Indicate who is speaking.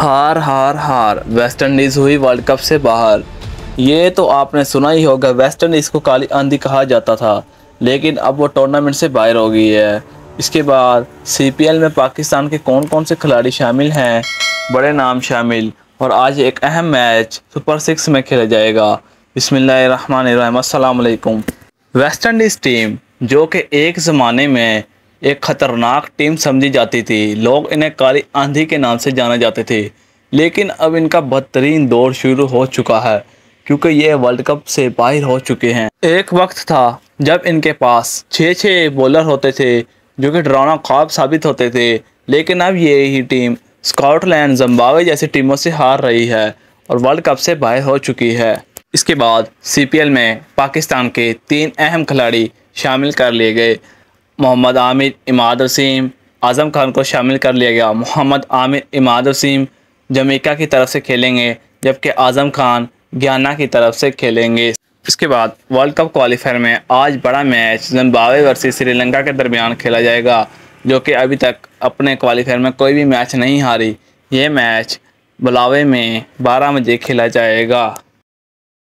Speaker 1: हार हार हार वेस्ट इंडीज़ हुई वर्ल्ड कप से बाहर ये तो आपने सुना ही होगा वेस्ट इंडीज़ को काली आंधी कहा जाता था लेकिन अब वो टूर्नामेंट से बाहर हो गई है इसके बाद सी में पाकिस्तान के कौन कौन से खिलाड़ी शामिल हैं बड़े नाम शामिल और आज एक अहम मैच सुपर सिक्स में खेला जाएगा बसमिल्लर अल्लाम वेस्ट इंडीज़ टीम जो कि एक ज़माने में एक खतरनाक टीम समझी जाती थी लोग इन्हें काली आंधी के नाम से जाना जाते थे लेकिन अब इनका बदतरीन दौर शुरू हो चुका है क्योंकि ये वर्ल्ड कप से बाहर हो चुके हैं एक वक्त था जब इनके पास छः छः बॉलर होते थे जो कि ड्रोना ख्वाब साबित होते थे लेकिन अब ये ही टीम स्कॉटलैंड जम्बावे जैसी टीमों से हार रही है और वर्ल्ड कप से बाहर हो चुकी है इसके बाद सी में पाकिस्तान के तीन अहम खिलाड़ी शामिल कर लिए गए मोहम्मद आमिर इमाद वसीम आज़म खान को शामिल कर लिया गया मोहम्मद आमिर इमाद वसीम जमैका की तरफ से खेलेंगे जबकि आज़म खान गाना की तरफ से खेलेंगे इसके बाद वर्ल्ड कप क्वालिफायर में आज बड़ा मैच जिम्बावे वर्सेस श्रीलंका के दरमियान खेला जाएगा जो कि अभी तक अपने क्वालिफायर में कोई भी मैच नहीं हारी ये मैच बलावे में 12 बजे खेला जाएगा